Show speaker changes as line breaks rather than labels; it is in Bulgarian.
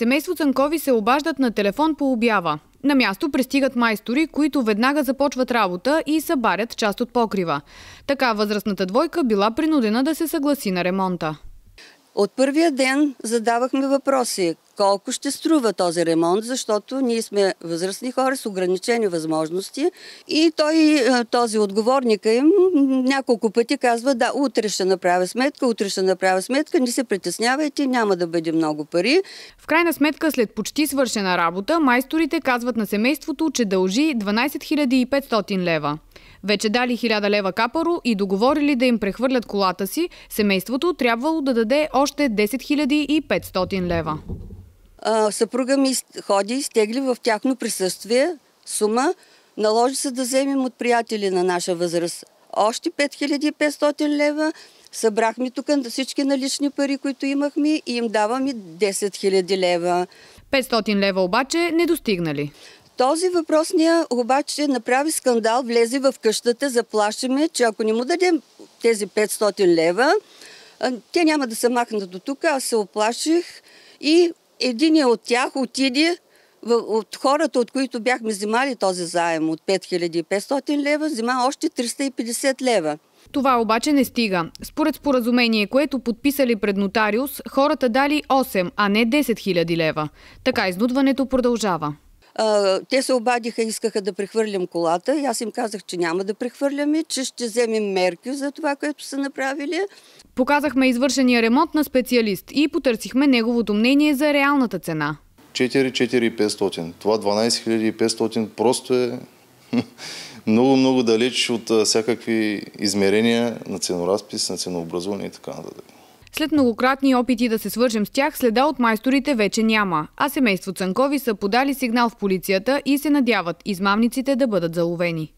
Семейство Цанкови се обаждат на телефон по обява. На място пристигат майстори, които веднага започват работа и събарят част от покрива. Така възрастната
двойка била принудена да се съгласи на ремонта. От първия ден задавахме въпроси колко ще струва този ремонт, защото ние сме възрастни хора с ограничени възможности и той, е, този отговорника им е, няколко пъти казва, да, утре ще направя сметка, утре ще направя сметка, не се притеснявайте, няма да бъде много пари. В крайна сметка, след почти свършена работа, майсторите казват на семейството, че
дължи 12 500 лева. Вече дали 1000 лева капаро и договорили да им прехвърлят колата си, семейството трябвало да даде още 10 500
лева съпруга ми ходи и изтегли в тяхно присъствие сума. Наложи се да вземем от приятели на наша възраст още 5500 лева. Събрахме тук всички налични пари, които имахме и им даваме 10 000 лева. 500 лева обаче не достигнали. Този ние обаче направи скандал, влезе в къщата, заплашиме, че ако не му дадем тези 500 лева, те няма да се махнат до тук. Аз се оплаших и Единият от тях отиде от хората, от които бяхме взимали този заем от 5500 лева, взима още 350 лева. Това обаче не стига. Според споразумение, което подписали пред нотариус, хората дали 8,
а не 10 000 лева. Така изнудването продължава
те се обадиха, искаха да прехвърлям колата и аз им казах, че няма да прехвърляме, че ще вземем мерки за това, което са направили. Показахме извършения ремонт на специалист и потърсихме неговото
мнение за реалната цена.
4500. Това 12500 просто е много-много далеч от всякакви измерения на ценоразпис, на ценообразуване и така нататък.
След многократни опити да се свържем с тях, следа от майсторите вече няма, а семейство Цанкови са подали сигнал в полицията и се надяват измамниците да бъдат заловени.